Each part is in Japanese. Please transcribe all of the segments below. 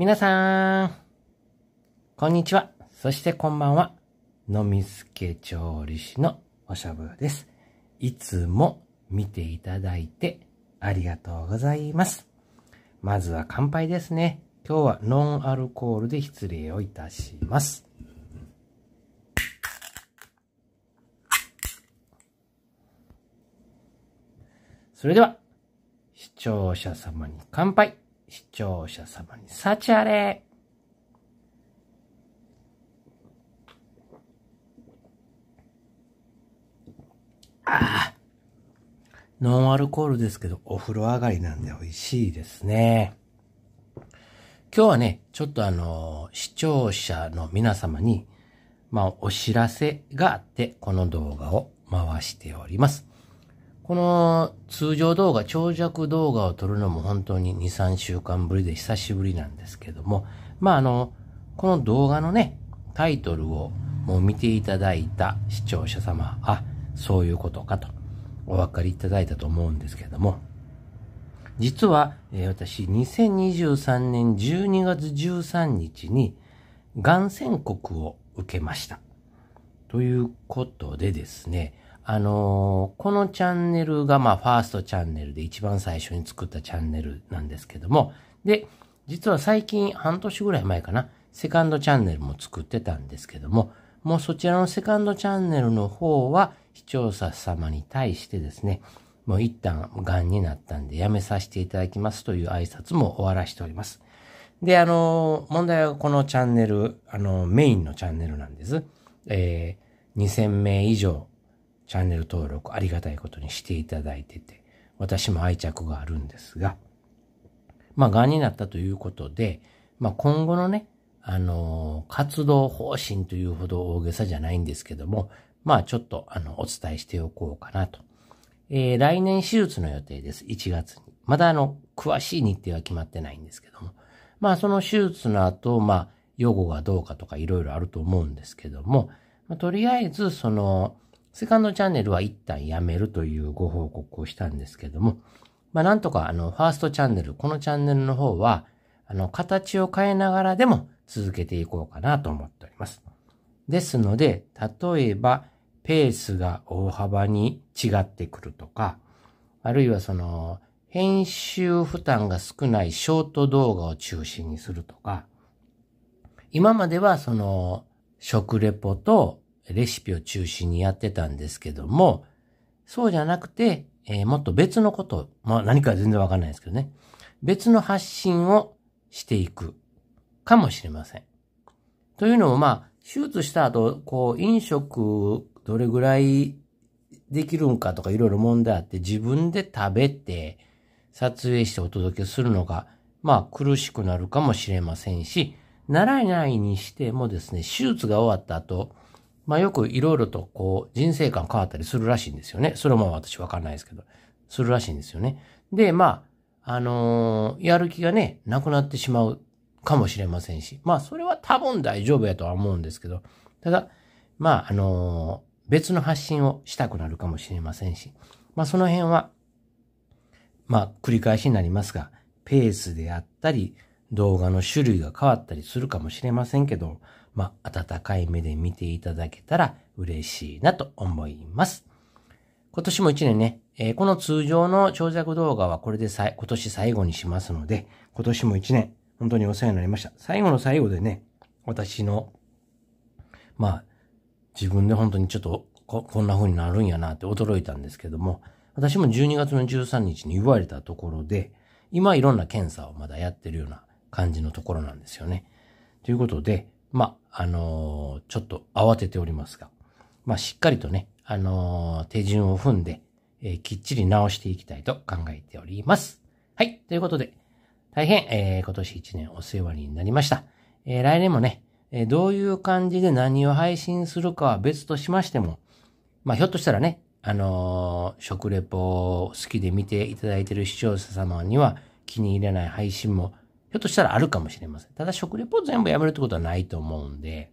皆さん、こんにちは。そしてこんばんは。のみすけ調理師のおしゃぶです。いつも見ていただいてありがとうございます。まずは乾杯ですね。今日はノンアルコールで失礼をいたします。それでは、視聴者様に乾杯視聴者様に幸あれああ。ノンアルコールですけど、お風呂上がりなんで美味しいですね。今日はね、ちょっとあの、視聴者の皆様に、まあ、お知らせがあって、この動画を回しております。この通常動画、長尺動画を撮るのも本当に2、3週間ぶりで久しぶりなんですけども、まああの、この動画のね、タイトルをもう見ていただいた視聴者様、あ、そういうことかとお分かりいただいたと思うんですけども、実は、えー、私、2023年12月13日に、がん宣告を受けました。ということでですね、あのー、このチャンネルが、まあ、ファーストチャンネルで一番最初に作ったチャンネルなんですけども、で、実は最近、半年ぐらい前かな、セカンドチャンネルも作ってたんですけども、もうそちらのセカンドチャンネルの方は、視聴者様に対してですね、もう一旦、癌になったんでやめさせていただきますという挨拶も終わらしております。で、あの問題はこのチャンネル、あのメインのチャンネルなんです。えー、2000名以上チャンネル登録ありがたいことにしていただいてて、私も愛着があるんですが、まあ、癌になったということで、まあ、今後のね、あのー、活動方針というほど大げさじゃないんですけども、まあ、ちょっと、あの、お伝えしておこうかなと。えー、来年手術の予定です。1月に。まだ、あの、詳しい日程は決まってないんですけども。まあ、その手術の後、まあ、予後がどうかとかいろいろあると思うんですけども、まあ、とりあえず、その、セカンドチャンネルは一旦やめるというご報告をしたんですけども、まあなんとかあの、ファーストチャンネル、このチャンネルの方は、あの、形を変えながらでも続けていこうかなと思っております。ですので、例えば、ペースが大幅に違ってくるとか、あるいはその、編集負担が少ないショート動画を中心にするとか、今まではその、食レポとレシピを中心にやってたんですけども、そうじゃなくて、えー、もっと別のこと、まあ何か全然わかんないですけどね。別の発信をしていくかもしれません。というのもまあ、手術した後、こう飲食どれぐらいできるんかとかいろいろ問題あって自分で食べて撮影してお届けするのがまあ苦しくなるかもしれませんし、ならないにしてもですね、手術が終わった後、まあよくいろいろとこう人生観変わったりするらしいんですよね。それも私わかんないですけど、するらしいんですよね。で、まあ、あのー、やる気がね、なくなってしまうかもしれませんし、まあそれは多分大丈夫やとは思うんですけど、ただ、まああのー、別の発信をしたくなるかもしれませんし、まあその辺は、まあ繰り返しになりますが、ペースであったり、動画の種類が変わったりするかもしれませんけど、まあ、温かい目で見ていただけたら嬉しいなと思います。今年も一年ね、えー、この通常の長尺動画はこれでさ今年最後にしますので、今年も一年、本当にお世話になりました。最後の最後でね、私の、まあ、自分で本当にちょっとこ、こんな風になるんやなって驚いたんですけども、私も12月の13日に言われたところで、今いろんな検査をまだやってるような感じのところなんですよね。ということで、まあ、あのちょっと慌てておりますが、まあ、しっかりとね、あの手順を踏んで、えー、きっちり直していきたいと考えております。はい。ということで、大変、えー、今年1年お世話になりました。えー、来年もね、えどういう感じで何を配信するかは別としましても、まあ、ひょっとしたらね、あの食レポを好きで見ていただいている視聴者様には気に入れない配信もひょっとしたらあるかもしれません。ただ食レポ全部やめるってことはないと思うんで、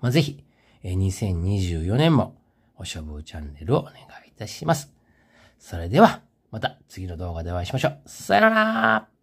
まあ、ぜひ、2024年も、おしょチャンネルをお願いいたします。それでは、また次の動画でお会いしましょう。さよなら